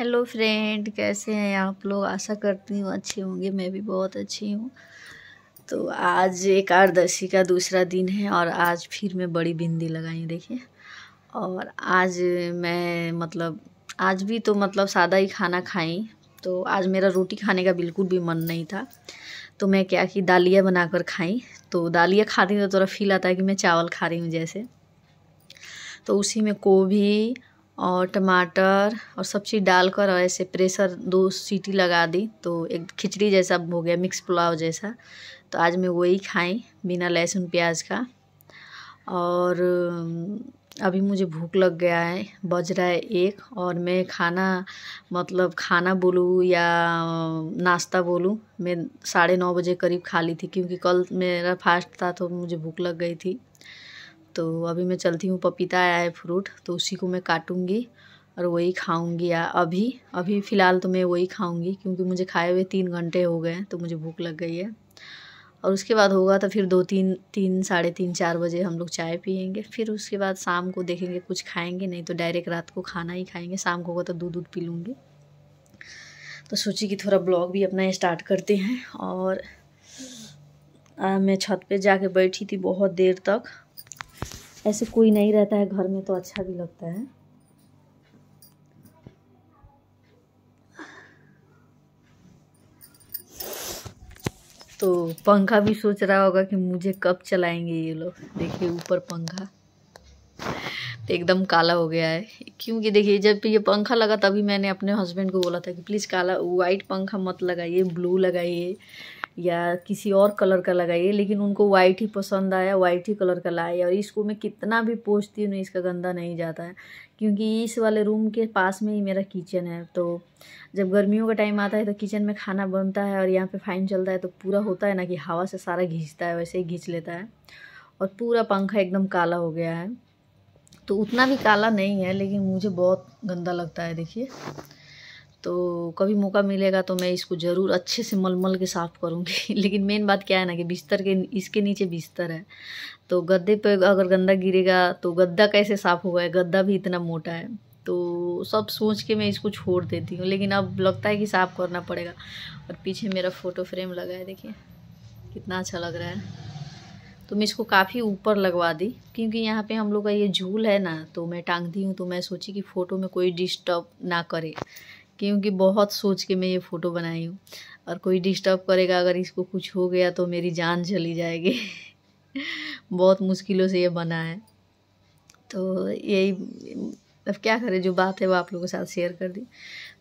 hello friend कैसे हैं आप लोग आशा करती हूँ अच्छे होंगे मैं भी बहुत अच्छी हूँ तो आज एकादशी का दूसरा दिन है और आज फिर मैं बड़ी बिंदी लगाई देखिए और आज मैं मतलब आज भी तो मतलब सादा ही खाना खाई तो आज मेरा रोटी खाने का बिल्कुल भी मन नहीं था तो मैं क्या कि दालिया बनाकर खाई तो दालिया खाती तो थोड़ा फील आता है कि मैं चावल खा रही हूँ जैसे तो उसी में गोभी और टमाटर और सब चीज़ डालकर और ऐसे प्रेशर दो सीटी लगा दी तो एक खिचड़ी जैसा हो गया मिक्स पुलाव जैसा तो आज मैं वही खाई बिना लहसुन प्याज का और अभी मुझे भूख लग गया है बज रहा है एक और मैं खाना मतलब खाना बोलूँ या नाश्ता बोलूँ मैं साढ़े नौ बजे करीब खा ली थी क्योंकि कल मेरा फास्ट था तो मुझे भूख लग गई थी तो अभी मैं चलती हूँ पपीता आया है फ्रूट तो उसी को मैं काटूँगी और वही खाऊँगी अभी अभी फ़िलहाल तो मैं वही खाऊँगी क्योंकि मुझे खाए हुए तीन घंटे हो गए तो मुझे भूख लग गई है और उसके बाद होगा तो फिर दो तीन तीन साढ़े तीन चार बजे हम लोग चाय पियेंगे फिर उसके बाद शाम को देखेंगे कुछ खाएंगे नहीं तो डायरेक्ट रात को खाना ही खाएंगे शाम को होगा तो दूध दूध पी लूँगी तो सोची कि थोड़ा ब्लॉग भी अपना स्टार्ट करते हैं और आ, मैं छत पे जाके बैठी थी बहुत देर तक ऐसे कोई नहीं रहता है घर में तो अच्छा भी लगता है तो पंखा भी सोच रहा होगा कि मुझे कब चलाएंगे ये लोग देखिए ऊपर पंखा तो एकदम काला हो गया है क्योंकि देखिए जब ये पंखा लगा तभी मैंने अपने हस्बैंड को बोला था कि प्लीज़ काला वाइट पंखा मत लगाइए ब्लू लगाइए या किसी और कलर का लगाइए लेकिन उनको वाइट ही पसंद आया वाइट ही कलर का लाए और इसको मैं कितना भी पोछती हूँ इसका गंदा नहीं जाता है क्योंकि इस वाले रूम के पास में ही मेरा किचन है तो जब गर्मियों का टाइम आता है तो किचन में खाना बनता है और यहाँ पे फ़ाइन चलता है तो पूरा होता है ना कि हवा से सारा घींचता है वैसे ही घींच लेता है और पूरा पंखा एकदम काला हो गया है तो उतना भी काला नहीं है लेकिन मुझे बहुत गंदा लगता है देखिए तो कभी मौका मिलेगा तो मैं इसको ज़रूर अच्छे से मलमल के साफ़ करूँगी लेकिन मेन बात क्या है ना कि बिस्तर के इसके नीचे बिस्तर है तो गद्दे पर अगर गंदा गिरेगा तो गद्दा कैसे साफ़ होगा गद्दा भी इतना मोटा है तो सब सोच के मैं इसको छोड़ देती हूँ लेकिन अब लगता है कि साफ़ करना पड़ेगा और पीछे मेरा फ़ोटो फ्रेम लगा है देखिए कितना अच्छा लग रहा है तो मैं इसको काफ़ी ऊपर लगवा दी क्योंकि यहाँ पे हम लोग का ये झूल है ना तो मैं टांग दी हूँ तो मैं सोची कि फ़ोटो में कोई डिस्टर्ब ना करे क्योंकि बहुत सोच के मैं ये फ़ोटो बनाई हूँ और कोई डिस्टर्ब करेगा अगर इसको कुछ हो गया तो मेरी जान चली जाएगी बहुत मुश्किलों से ये बना है तो यही अब क्या करें जो बात है वो आप लोगों के साथ शेयर कर दी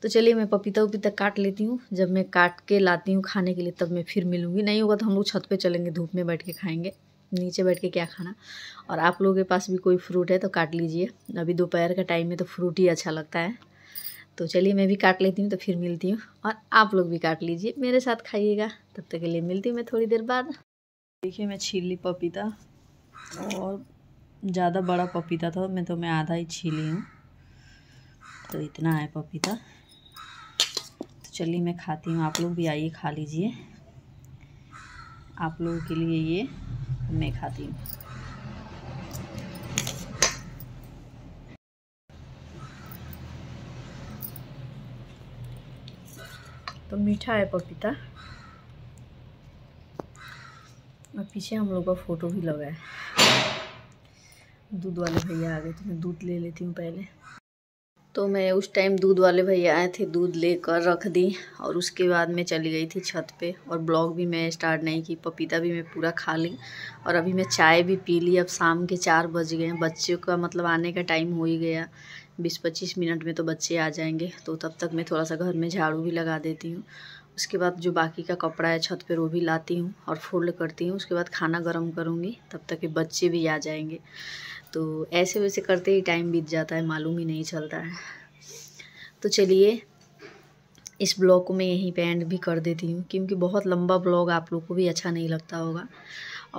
तो चलिए मैं पपीता उपीता काट लेती हूँ जब मैं काट के लाती हूँ खाने के लिए तब मैं फिर मिलूँगी नहीं होगा तो हम लोग छत पे चलेंगे धूप में बैठ के खाएंगे नीचे बैठ के क्या खाना और आप लोगों के पास भी कोई फ्रूट है तो काट लीजिए अभी दोपहर का टाइम में तो फ्रूट ही अच्छा लगता है तो चलिए मैं भी काट लेती हूँ तो फिर मिलती हूँ और आप लोग भी काट लीजिए मेरे साथ खाइएगा तब तक के लिए मिलती हूँ मैं थोड़ी देर बाद देखिए मैं छील ली पपीता और ज़्यादा बड़ा पपीता था मैं तो मैं आधा ही छीली हूँ तो इतना है पपीता तो चलिए मैं खाती हूँ आप लोग भी आइए खा लीजिए आप लोगों के लिए ये मैं खाती हूँ मीठा है पपीता और पीछे हम लोग का फ़ोटो भी लगा है दूध वाले भैया आ गए तो मैं दूध ले लेती हूँ पहले तो मैं उस टाइम दूध वाले भैया आए थे दूध लेकर रख दी और उसके बाद मैं चली गई थी छत पे और ब्लॉग भी मैं स्टार्ट नहीं की पपीता भी मैं पूरा खा ली और अभी मैं चाय भी पी ली अब शाम के चार बज गए हैं बच्चों का मतलब आने का टाइम हो ही गया बीस पच्चीस मिनट में तो बच्चे आ जाएंगे तो तब तक मैं थोड़ा सा घर में झाड़ू भी लगा देती हूँ उसके बाद जो बाकी का कपड़ा है छत पर वो भी लाती हूँ और फोल्ड करती हूँ उसके बाद खाना गर्म करूँगी तब तक ये बच्चे भी आ जाएंगे तो ऐसे वैसे करते ही टाइम बीत जाता है मालूम ही नहीं चलता है तो चलिए इस ब्लॉग को मैं यहीं पे एंड भी कर देती हूँ क्योंकि बहुत लंबा ब्लॉग आप लोग को भी अच्छा नहीं लगता होगा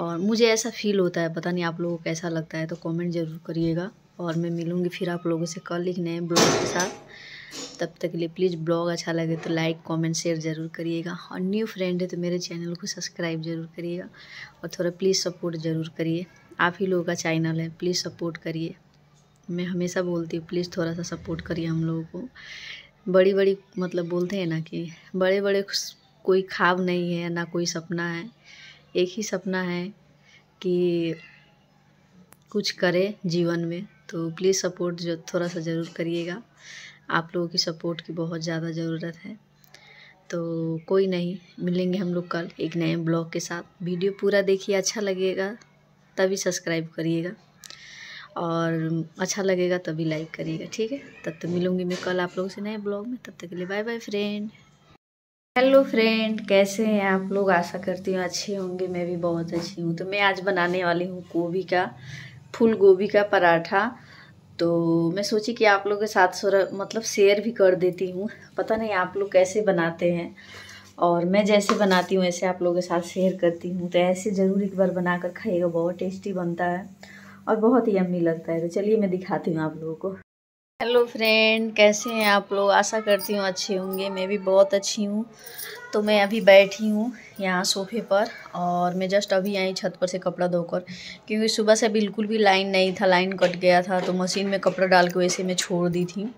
और मुझे ऐसा फील होता है पता नहीं आप लोगों को कैसा लगता है तो कमेंट ज़रूर करिएगा और मैं मिलूँगी फिर आप लोगों से कल एक नए ब्लॉग के साथ तब तक के लिए प्लीज़ ब्लॉग अच्छा लगे तो लाइक कमेंट शेयर ज़रूर करिएगा और न्यू फ्रेंड है तो मेरे चैनल को सब्सक्राइब ज़रूर करिएगा और थोड़ा प्लीज़ सपोर्ट ज़रूर करिए आप ही लोगों का चैनल है प्लीज़ सपोर्ट करिए मैं हमेशा बोलती हूँ प्लीज़ थोड़ा सा सपोर्ट करिए हम लोगों को बड़ी बड़ी मतलब बोलते हैं ना कि बड़े बड़े कोई ख्वाब नहीं है ना कोई सपना है एक ही सपना है कि कुछ करे जीवन में तो प्लीज़ सपोर्ट जो थोड़ा सा ज़रूर करिएगा आप लोगों की सपोर्ट की बहुत ज़्यादा ज़रूरत है तो कोई नहीं मिलेंगे हम लोग कल एक नए ब्लॉग के साथ वीडियो पूरा देखिए अच्छा लगेगा तभी सब्सक्राइब करिएगा और अच्छा लगेगा तभी लाइक करिएगा ठीक है तब तक तो मिलूँगी मैं कल आप लोगों से नए ब्लॉग में तब तक के लिए bye bye friend hello friend कैसे हैं आप लोग आशा करती हूँ अच्छे होंगे मैं भी बहुत अच्छी हूँ तो मैं आज बनाने वाली हूँ गोभी का फूल गोभी का पराठा तो मैं सोची कि आप लोगों के साथ मतलब शेयर भी कर देती हूँ पता नहीं आप लोग कैसे बनाते हैं और मैं जैसे बनाती हूँ ऐसे आप लोगों के साथ शेयर करती हूँ तो ऐसे ज़रूर एक बार बना कर खाइएगा बहुत टेस्टी बनता है और बहुत ही अम्मी लगता है तो चलिए मैं दिखाती हूँ आप लोगों को हेलो फ्रेंड कैसे हैं आप लोग आशा करती हूँ अच्छे होंगे मैं भी बहुत अच्छी हूँ तो मैं अभी बैठी हूँ यहाँ सोफे पर और मैं जस्ट अभी आई छत पर से कपड़ा धोकर क्योंकि सुबह से बिल्कुल भी लाइन नहीं था लाइन कट गया था तो मशीन में कपड़ा डाल के वैसे मैं छोड़ दी थी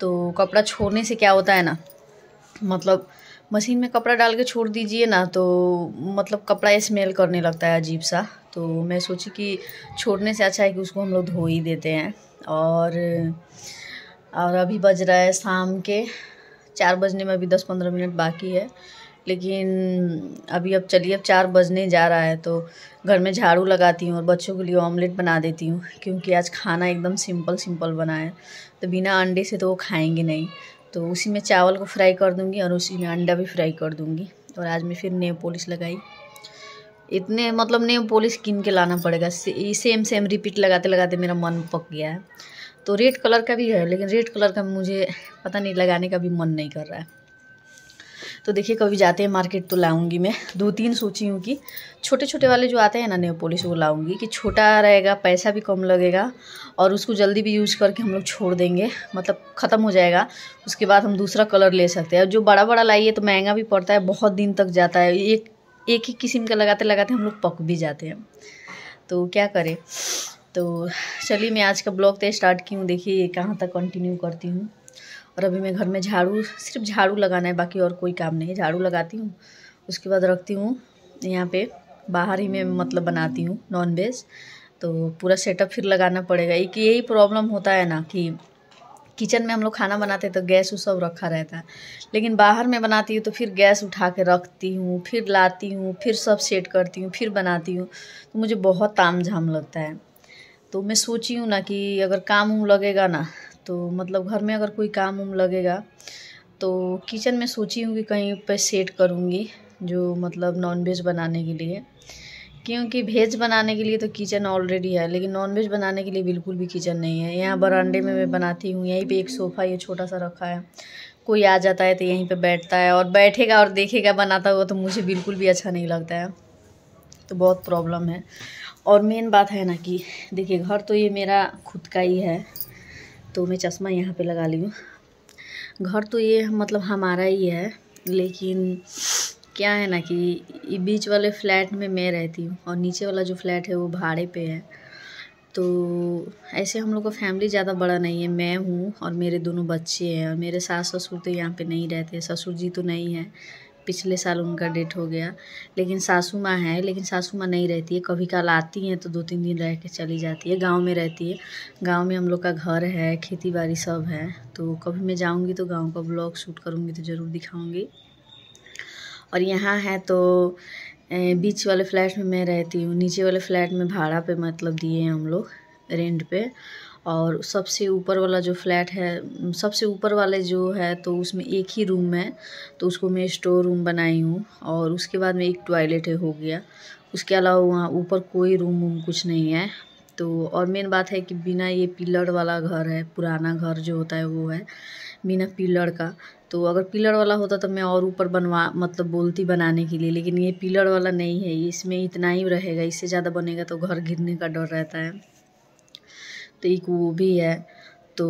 तो कपड़ा छोड़ने से क्या होता है ना मतलब मशीन में कपड़ा डाल के छोड़ दीजिए ना तो मतलब कपड़ा स्मेल करने लगता है अजीब सा तो मैं सोची कि छोड़ने से अच्छा है कि उसको हम लोग धो ही देते हैं और और अभी बज रहा है शाम के चार बजने में अभी दस पंद्रह मिनट बाकी है लेकिन अभी अब चलिए अब चार बजने जा रहा है तो घर में झाड़ू लगाती हूँ और बच्चों के लिए ऑमलेट बना देती हूँ क्योंकि आज खाना एकदम सिंपल सिंपल बना है तो बिना अंडे से तो वो खाएंगे नहीं तो उसी में चावल को फ्राई कर दूँगी और उसी में अंडा भी फ्राई कर दूँगी और आज मैं फिर नेव पॉलिश लगाई इतने मतलब नेव पॉलिश किन के लाना पड़ेगा से, सेम सेम रिपीट लगाते लगाते मेरा मन पक गया है तो रेड कलर का भी है लेकिन रेड कलर का मुझे पता नहीं लगाने का भी मन नहीं कर रहा है तो देखिए कभी जाते हैं मार्केट तो लाऊंगी मैं दो तीन सोची हूँ कि छोटे छोटे वाले जो आते हैं ना नेपोलिस वो लाऊंगी कि छोटा रहेगा पैसा भी कम लगेगा और उसको जल्दी भी यूज करके हम लोग छोड़ देंगे मतलब ख़त्म हो जाएगा उसके बाद हम दूसरा कलर ले सकते हैं जो बड़ा बड़ा लाइए तो महंगा भी पड़ता है बहुत दिन तक जाता है एक एक ही किस्म का लगाते लगाते हम लोग पक भी जाते हैं तो क्या करें तो चलिए मैं आज का ब्लॉग तो स्टार्ट की हूँ देखिए कहाँ तक कंटिन्यू करती हूँ और अभी मैं घर में झाड़ू सिर्फ झाड़ू लगाना है बाकी और कोई काम नहीं है झाड़ू लगाती हूँ उसके बाद रखती हूँ यहाँ पे बाहर ही मैं मतलब बनाती हूँ नॉन वेज तो पूरा सेटअप फिर लगाना पड़ेगा एक यही प्रॉब्लम होता है ना कि किचन में हम लोग खाना बनाते तो गैस उस सब रखा रहता है लेकिन बाहर में बनाती हूँ तो फिर गैस उठा के रखती हूँ फिर लाती हूँ फिर सब सेट करती हूँ फिर बनाती हूँ तो मुझे बहुत ताम झाम लगता है तो मैं सोची हूँ ना कि अगर काम उम लगेगा ना तो मतलब घर में अगर कोई काम उम लगेगा तो किचन में सोची हूँ कि कहीं पर सेट करूँगी जो मतलब नॉन वेज बनाने के लिए क्योंकि वेज बनाने के लिए तो किचन ऑलरेडी है लेकिन नॉन वेज बनाने के लिए बिल्कुल भी किचन नहीं है यहाँ बरांडे में मैं बनाती हूँ यहीं पे एक सोफ़ा ये छोटा सा रखा है कोई आ जाता है तो यहीं पे बैठता है और बैठेगा और देखेगा बनाता हुआ तो मुझे बिल्कुल भी अच्छा नहीं लगता है तो बहुत प्रॉब्लम है और मेन बात है ना कि देखिए घर तो ये मेरा खुद का ही है तो मैं चश्मा यहाँ पे लगा ली हूँ घर तो ये मतलब हमारा ही है लेकिन क्या है ना कि बीच वाले फ्लैट में मैं रहती हूँ और नीचे वाला जो फ्लैट है वो भाड़े पे है तो ऐसे हम लोग का फैमिली ज़्यादा बड़ा नहीं है मैं हूँ और मेरे दोनों बच्चे हैं और मेरे सास ससुर तो यहाँ पे नहीं रहते ससुर जी तो नहीं है पिछले साल उनका डेट हो गया लेकिन सासू माँ है लेकिन सासू माँ नहीं रहती है कभी काल आती हैं तो दो तीन दिन रह के चली जाती है गांव में रहती है गांव में हम लोग का घर है खेती बाड़ी सब है तो कभी मैं जाऊँगी तो गाँव का ब्लॉग शूट करूँगी तो ज़रूर दिखाऊँगी और यहाँ है तो बीच वाले फ्लैट में मैं रहती हूँ नीचे वाले फ्लैट में भाड़ा पे मतलब दिए हैं हम लोग रेंट पे और सबसे ऊपर वाला जो फ्लैट है सबसे ऊपर वाले जो है तो उसमें एक ही रूम है तो उसको मैं स्टोर रूम बनाई हूँ और उसके बाद में एक टॉयलेट हो गया उसके अलावा वहाँ ऊपर कोई रूम वूम कुछ नहीं है तो और मेन बात है कि बिना ये पिलर वाला घर है पुराना घर जो होता है वो है बिना पिलर का तो अगर पिलर वाला होता तो मैं और ऊपर बनवा मतलब बोलती बनाने के लिए लेकिन ये पिलर वाला नहीं है इसमें इतना ही रहेगा इससे ज़्यादा बनेगा तो घर गिरने का डर रहता है तो एक वो भी है तो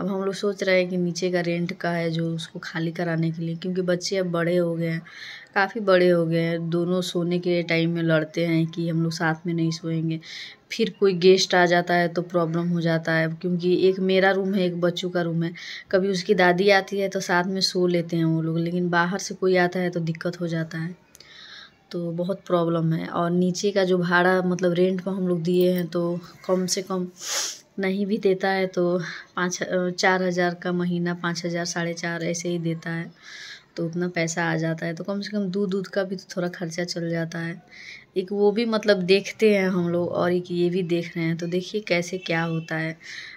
अब हम लोग सोच रहे हैं कि नीचे का रेंट का है जो उसको खाली कराने के लिए क्योंकि बच्चे अब बड़े हो गए हैं काफ़ी बड़े हो गए हैं दोनों सोने के टाइम में लड़ते हैं कि हम लोग साथ में नहीं सोएंगे फिर कोई गेस्ट आ जाता है तो प्रॉब्लम हो जाता है क्योंकि एक मेरा रूम है एक बच्चों का रूम है कभी उसकी दादी आती है तो साथ में सो लेते हैं वो लोग लेकिन बाहर से कोई आता है तो दिक्कत हो जाता है तो बहुत प्रॉब्लम है और नीचे का जो भाड़ा मतलब रेंट पर हम लोग दिए हैं तो कम से कम नहीं भी देता है तो पाँच चार हज़ार का महीना पाँच हज़ार साढ़े चार ऐसे ही देता है तो उतना पैसा आ जाता है तो कम से कम दूध दूध का भी तो थोड़ा खर्चा चल जाता है एक वो भी मतलब देखते हैं हम लोग और एक ये भी देख रहे हैं तो देखिए कैसे क्या होता है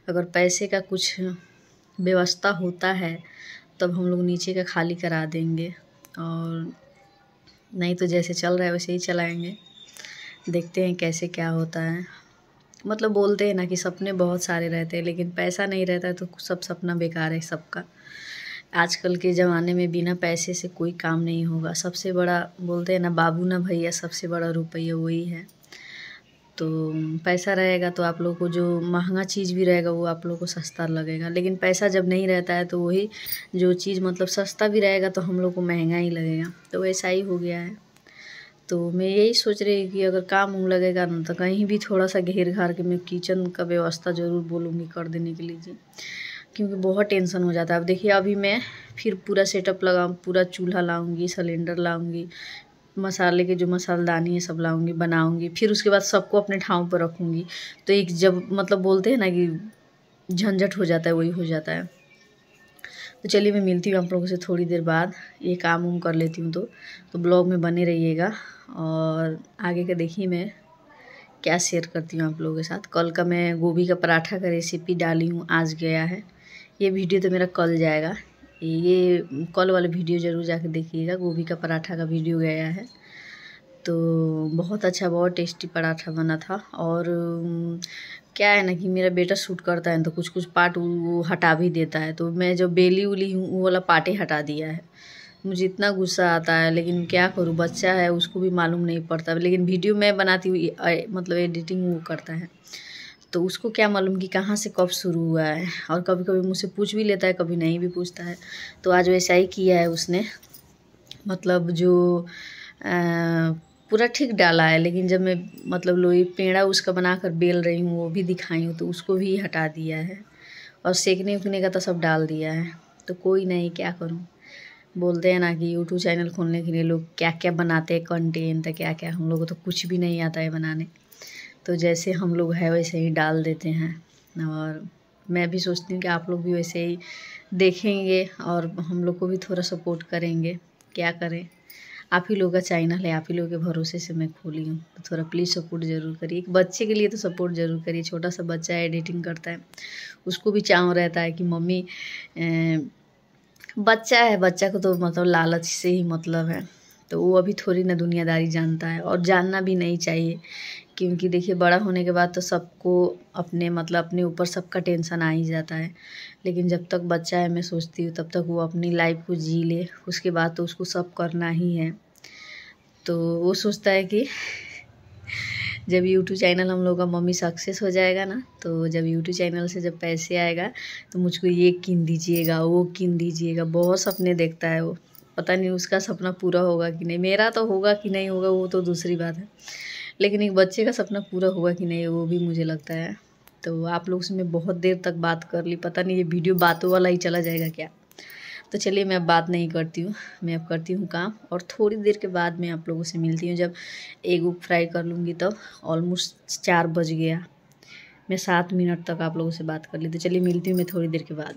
अगर पैसे का कुछ व्यवस्था होता है तब हम लोग नीचे का खाली करा देंगे और नहीं तो जैसे चल रहा है वैसे ही चलाएंगे देखते हैं कैसे क्या होता है मतलब बोलते हैं ना कि सपने बहुत सारे रहते हैं लेकिन पैसा नहीं रहता है तो सब सपना बेकार है सबका आजकल के ज़माने में बिना पैसे से कोई काम नहीं होगा सबसे बड़ा बोलते हैं ना बाबू ना भैया सबसे बड़ा रुपया वही है तो पैसा रहेगा तो आप लोग को जो महंगा चीज़ भी रहेगा वो आप लोग को सस्ता लगेगा लेकिन पैसा जब नहीं रहता है तो वही जो चीज़ मतलब सस्ता भी रहेगा तो हम लोग को महंगा ही लगेगा तो वैसा ही हो गया है तो मैं यही सोच रही हूँ कि अगर काम उम लगेगा ना तो कहीं भी थोड़ा सा घेर घार के मैं किचन का व्यवस्था ज़रूर बोलूँगी कर देने के लिए क्योंकि बहुत टेंशन हो जाता है अब देखिए अभी मैं फिर पूरा सेटअप लगाऊँ पूरा चूल्हा लाऊँगी सिलेंडर लाऊँगी मसाले के जो मसालेदानी है सब लाऊंगी बनाऊंगी फिर उसके बाद सबको अपने ठाव पर रखूंगी तो एक जब मतलब बोलते हैं ना कि झंझट हो जाता है वही हो जाता है तो चलिए मैं मिलती हूँ आप लोगों से थोड़ी देर बाद ये काम उम कर लेती हूँ तो तो ब्लॉग में बने रहिएगा और आगे का देखिए मैं क्या शेयर करती हूँ आप लोगों के साथ कल का मैं गोभी का पराठा का रेसिपी डाली हूँ आज गया है ये वीडियो तो मेरा कल जाएगा ये कल वाला वीडियो ज़रूर जाके देखिएगा गोभी का पराठा का वीडियो गया है तो बहुत अच्छा बहुत टेस्टी पराठा बना था और क्या है ना कि मेरा बेटा शूट करता है तो कुछ कुछ पार्ट वो हटा भी देता है तो मैं जो बेली उली हूँ वो वाला पार्ट ही हटा दिया है मुझे इतना गुस्सा आता है लेकिन क्या करूँ बच्चा है उसको भी मालूम नहीं पड़ता लेकिन वीडियो मैं बनाती हुई मतलब एडिटिंग वो करता है तो उसको क्या मालूम कि कहाँ से कब शुरू हुआ है और कभी कभी मुझसे पूछ भी लेता है कभी नहीं भी पूछता है तो आज वैसा ही किया है उसने मतलब जो आ, पूरा ठीक डाला है लेकिन जब मैं मतलब लोई पेड़ा उसका बनाकर बेल रही हूँ वो भी दिखाई हूँ तो उसको भी हटा दिया है और सेकने उकने का तो सब डाल दिया है तो कोई नहीं क्या करूँ बोलते हैं ना कि यूट्यूब चैनल खोलने के लिए लोग क्या क्या बनाते हैं कंटेंट क्या क्या हम लोग को तो कुछ भी नहीं आता है बनाने तो जैसे हम लोग है वैसे ही डाल देते हैं और मैं भी सोचती हूँ कि आप लोग भी वैसे ही देखेंगे और हम लोग को भी थोड़ा सपोर्ट करेंगे क्या करें आप ही लोगों का चैनल है आप ही लोग के भरोसे से मैं खोली हूँ तो थोड़ा प्लीज़ सपोर्ट ज़रूर करिए एक बच्चे के लिए तो सपोर्ट ज़रूर करिए छोटा सा बच्चा एडिटिंग करता है उसको भी चाँव रहता है कि मम्मी बच्चा है बच्चा को तो मतलब लालच से ही मतलब है तो वो अभी थोड़ी ना दुनियादारी जानता है और जानना भी नहीं चाहिए क्योंकि देखिए बड़ा होने के बाद तो सबको अपने मतलब अपने ऊपर सबका टेंसन आ ही जाता है लेकिन जब तक बच्चा है मैं सोचती हूँ तब तक वो अपनी लाइफ को जी ले उसके बाद तो उसको सब करना ही है तो वो सोचता है कि जब यूट्यूब चैनल हम लोग का मम्मी सक्सेस हो जाएगा ना तो जब यूट्यूब चैनल से जब पैसे आएगा तो मुझको ये किन दीजिएगा वो किन दीजिएगा बहुत सपने देखता है वो पता नहीं उसका सपना पूरा होगा कि नहीं मेरा तो होगा कि नहीं होगा वो तो दूसरी बात है लेकिन एक बच्चे का सपना पूरा हुआ कि नहीं वो भी मुझे लगता है तो आप लोग से मैं बहुत देर तक बात कर ली पता नहीं ये वीडियो बातों वाला ही चला जाएगा क्या तो चलिए मैं अब बात नहीं करती हूँ मैं अब करती हूँ काम और थोड़ी देर के बाद मैं आप लोगों से मिलती हूँ जब एग उग फ्राई कर लूँगी तब तो ऑलमोस्ट चार बज गया मैं सात मिनट तक आप लोगों से बात कर ली तो चलिए मिलती हूँ मैं थोड़ी देर के बाद